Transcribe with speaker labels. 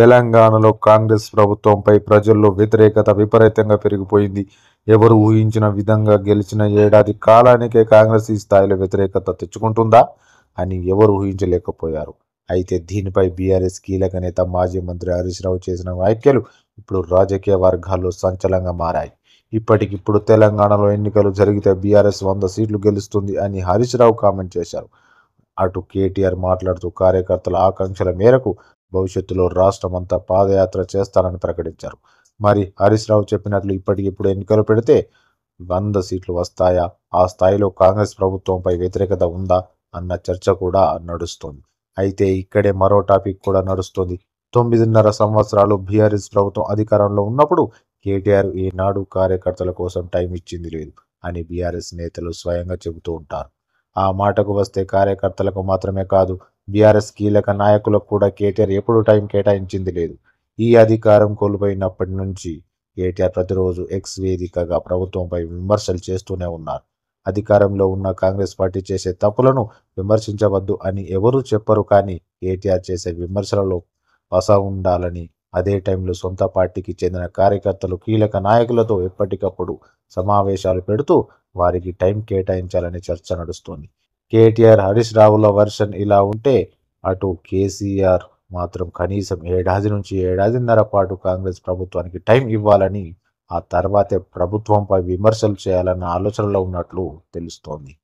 Speaker 1: తెలంగాణలో కాంగ్రెస్ ప్రభుత్వంపై ప్రజల్లో వ్యతిరేకత విపరీతంగా పెరిగిపోయింది ఎవరు ఊహించిన విధంగా గెలిచిన ఏడాది కాలానికే కాంగ్రెస్ ఈ స్థాయిలో వ్యతిరేకత తెచ్చుకుంటుందా అని ఎవరు ఊహించలేకపోయారు అయితే దీనిపై బీఆర్ఎస్ కీలక నేత మాజీ మంత్రి హరీష్ రావు చేసిన వ్యాఖ్యలు ఇప్పుడు రాజకీయ వర్గాల్లో సంచలంగా మారాయి ఇప్పటికిప్పుడు తెలంగాణలో ఎన్నికలు జరిగితే బీఆర్ఎస్ వంద సీట్లు గెలుస్తుంది అని హరీష్ రావు కామెంట్ చేశారు అటు కేటీఆర్ మాట్లాడుతూ కార్యకర్తల ఆకాంక్షల మేరకు భవిష్యత్తులో రాష్ట్రం అంతా పాదయాత్ర చేస్తారని ప్రకటించారు మరి హరీష్ రావు చెప్పినట్లు ఇప్పటికిప్పుడు ఎన్నికలు పెడితే వంద సీట్లు వస్తాయా ఆ స్థాయిలో కాంగ్రెస్ ప్రభుత్వంపై వ్యతిరేకత ఉందా అన్న చర్చ కూడా నడుస్తోంది అయితే ఇక్కడే మరో టాపిక్ కూడా నడుస్తుంది తొమ్మిదిన్నర సంవత్సరాలు బీఆర్ఎస్ ప్రభుత్వం అధికారంలో ఉన్నప్పుడు కేటీఆర్ ఈనాడు కార్యకర్తల కోసం టైం ఇచ్చింది లేదు అని బీఆర్ఎస్ నేతలు స్వయంగా చెబుతూ ఉంటారు ఆ మాటకు వస్తే కార్యకర్తలకు మాత్రమే కాదు బీఆర్ఎస్ కీలక నాయకులకు కూడా కేటీఆర్ ఎప్పుడు టైం కేటాయించింది లేదు ఈ అధికారం కోల్పోయినప్పటి నుంచి కేటీఆర్ ప్రతిరోజు ఎక్స్ వేదికగా ప్రభుత్వంపై విమర్శలు చేస్తూనే ఉన్నారు అధికారంలో ఉన్న కాంగ్రెస్ పార్టీ చేసే తప్పులను విమర్శించవద్దు అని ఎవరు చెప్పరు కానీ కేటీఆర్ చేసే విమర్శలలో వస ఉండాలని అదే టైంలో సొంత పార్టీకి చెందిన కార్యకర్తలు కీలక నాయకులతో ఎప్పటికప్పుడు సమావేశాలు పెడుతూ వారికి టైం కేటాయించాలనే చర్చ నడుస్తోంది కేటీఆర్ హరీష్ రావుల వర్షన్ ఇలా ఉంటే అటు కేసీఆర్ మాత్రం కనీసం ఏడాది నుంచి ఏడాదిన్నర పాటు కాంగ్రెస్ ప్రభుత్వానికి టైం ఇవ్వాలని ఆ తర్వాతే ప్రభుత్వంపై విమర్శలు చేయాలన్న ఆలోచనలో ఉన్నట్లు తెలుస్తోంది